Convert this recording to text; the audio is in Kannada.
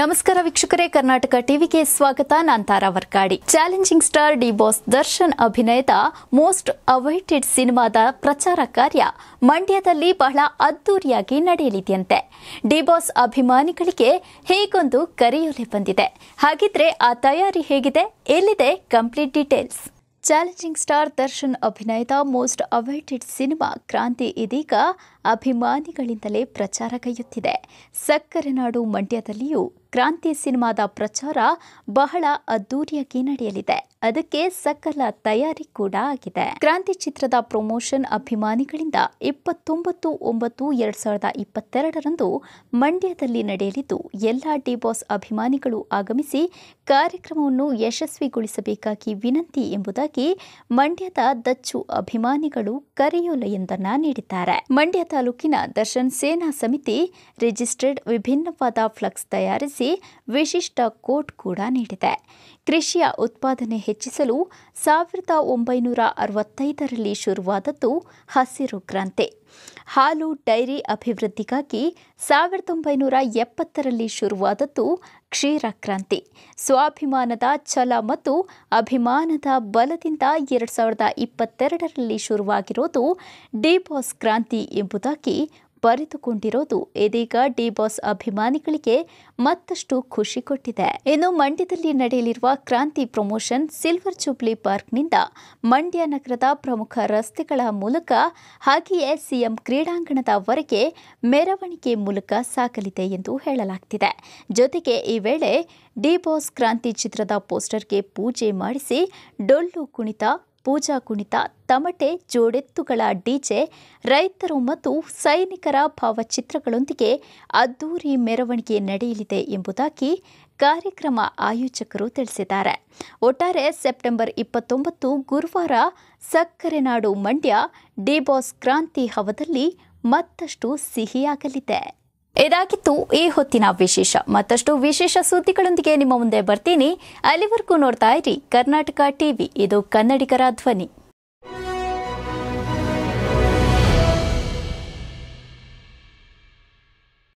ನಮಸ್ಕಾರ ವೀಕ್ಷಕರೇ ಕರ್ನಾಟಕ ಟಿವಿಗೆ ಸ್ವಾಗತ ನಾನ್ Tara Varkadi challenging star D boss Darshan ಅಭಿನಯದ ಮೋಸ್ಟ್ ಅವೈಟೆಡ್ ಸಿನಿಮಾದ ಪ್ರಚಾರ ಕಾರ್ಯ ಮಂಡ್ಯದಲ್ಲಿ ಬಹಳ ಅದ್ದೂರಿಯಾಗಿ ನಡೆಯಲಿದೆಯಂತೆ ಡಿ ಬಾಸ್ ಅಭಿಮಾನಿಗಳಿಗೆ ಹೇಗೊಂದು ಕರೆಯೊಲೆ ಬಂದಿದೆ ಹಾಗಿದ್ರೆ ಆ ತಯಾರಿ ಹೇಗಿದೆ ಎಲ್ಲಿದೆ complete details challenging star Darshan ಅಭಿನಯದ ಮೋಸ್ಟ್ ಅವೈಟೆಡ್ ಸಿನಿಮಾ ಕ್ರಾಂತಿ ಇದೀಗ ಅಭಿಮಾನಿಗಳಿಂದಲೇ ಪ್ರಚಾರ ಕೈಯುತ್ತಿದೆ ಸಕ್ಕರೆ ನಾಡು ಮಂಡ್ಯದಲ್ಲಿಯೂ ಕ್ರಾಂತಿ ಸಿನಿಮಾದ ಪ್ರಚಾರ ಬಹಳ ಅದ್ದೂರಿಯಾಗಿ ನಡೆಯಲಿದೆ ಅದಕ್ಕೆ ಸಕಲ ತಯಾರಿ ಕೂಡ ಆಗಿದೆ ಕ್ರಾಂತಿ ಚಿತ್ರದ ಪ್ರಮೋಷನ್ ಅಭಿಮಾನಿಗಳಿಂದ ಇಪ್ಪತ್ತೊಂಬತ್ತು ಒಂಬತ್ತು ಎರಡ್ ಸಾವಿರದ ಇಪ್ಪತ್ತೆರಡರಂದು ಮಂಡ್ಯದಲ್ಲಿ ನಡೆಯಲಿದ್ದು ಎಲ್ಲಾ ಡಿ ಬಾಸ್ ಅಭಿಮಾನಿಗಳು ಆಗಮಿಸಿ ಕಾರ್ಯಕ್ರಮವನ್ನು ಯಶಸ್ವಿಗೊಳಿಸಬೇಕಾಗಿ ವಿನಂತಿ ಎಂಬುದಾಗಿ ಮಂಡ್ಯದ ದಚ್ಚು ಅಭಿಮಾನಿಗಳು ಕರೆಯೋಲೆಯೊಂದನ್ನ ನೀಡಿದ್ದಾರೆ ಮಂಡ್ಯ ತಾಲೂಕಿನ ದರ್ಶನ್ ಸೇನಾ ಸಮಿತಿ ರಿಜಿಸ್ಟರ್ಡ್ ವಿಭಿನ್ನವಾದ ಫ್ಲಕ್ಸ್ ತಯಾರಿಸಿ ವಿಶಿಷ್ಟ ಕೋಟ್ ಕೂಡ ನೀಡಿದೆ ಕೃಷಿಯ ಉತ್ಪಾದನೆ ಹೆಚ್ಚಿಸಲು ಸಾವಿರದ ಒಂಬೈನೂರ ಅರವತ್ತೈದರಲ್ಲಿ ಶುರುವಾದದ್ದು ಹಸಿರು ಕ್ರಾಂತಿ ಹಾಲು ಡೈರಿ ಅಭಿವೃದ್ಧಿಗಾಗಿ ಸಾವಿರದ ಒಂಬೈನೂರ ಎಪ್ಪತ್ತರಲ್ಲಿ ಶುರುವಾದದ್ದು ಕ್ಷೀರ ಕ್ರಾಂತಿ ಸ್ವಾಭಿಮಾನದ ಛಲ ಮತ್ತು ಅಭಿಮಾನದ ಬಲದಿಂದ ಎರಡು ಸಾವಿರದ ಇಪ್ಪತ್ತೆರಡರಲ್ಲಿ ಶುರುವಾಗಿರೋದು ಡಿಬಾಸ್ ಕ್ರಾಂತಿ ಎಂಬುದಾಗಿ ಬರೆದುಕೊಂಡಿರೋದು ಇದೀಗ ಡಿ ಬಾಸ್ ಅಭಿಮಾನಿಗಳಿಗೆ ಮತ್ತಷ್ಟು ಖುಷಿ ಕೊಟ್ಟಿದೆ ಇನ್ನು ಮಂಡ್ಯದಲ್ಲಿ ನಡೆಯಲಿರುವ ಕ್ರಾಂತಿ ಪ್ರಮೋಷನ್ ಸಿಲ್ವರ್ ಜೂಬ್ಲಿ ಪಾರ್ಕ್ನಿಂದ ಮಂಡ್ಯ ನಗರದ ಪ್ರಮುಖ ರಸ್ತೆಗಳ ಮೂಲಕ ಹಾಗೆಯೇ ಸಿಎಂ ಕ್ರೀಡಾಂಗಣದವರೆಗೆ ಮೆರವಣಿಗೆ ಮೂಲಕ ಸಾಗಲಿದೆ ಎಂದು ಹೇಳಲಾಗ್ತಿದೆ ಜೊತೆಗೆ ಈ ವೇಳೆ ಡಿ ಬಾಸ್ ಕ್ರಾಂತಿ ಚಿತ್ರದ ಪೋಸ್ಟರ್ಗೆ ಪೂಜೆ ಮಾಡಿಸಿ ಡೊಳ್ಳು ಕುಣಿತ ಪೂಜಾ ಕುಣಿತ ತಮಟೆ ಜೋಡೆತ್ತುಗಳ ಡಿಜೆ ರೈತರು ಮತ್ತು ಸೈನಿಕರ ಭಾವಚಿತ್ರಗಳೊಂದಿಗೆ ಅದ್ದೂರಿ ಮೆರವಣಿಗೆ ನಡೆಯಲಿದೆ ಎಂಬುದಾಗಿ ಕಾರ್ಯಕ್ರಮ ಆಯೋಜಕರು ತಿಳಿಸಿದ್ದಾರೆ ಒಟ್ಟಾರೆ ಸೆಪ್ಟೆಂಬರ್ ಇಪ್ಪತ್ತೊಂಬತ್ತು ಗುರುವಾರ ಸಕ್ಕರೆ ಮಂಡ್ಯ ಡಿಬಾಸ್ ಕ್ರಾಂತಿ ಹವದಲ್ಲಿ ಮತ್ತಷ್ಟು ಸಿಹಿಯಾಗಲಿದೆ ಇದಾಗಿತ್ತು ಈ ಹೊತ್ತಿನ ವಿಶೇಷ ಮತ್ತಷ್ಟು ವಿಶೇಷ ಸುದ್ದಿಗಳೊಂದಿಗೆ ನಿಮ್ಮ ಮುಂದೆ ಬರ್ತೀನಿ ಅಲ್ಲಿವರೆಗೂ ನೋಡ್ತಾ ಇರಿ ಕರ್ನಾಟಕ ಟಿವಿ ಇದು ಕನ್ನಡಿಗರ ಧ್ವನಿ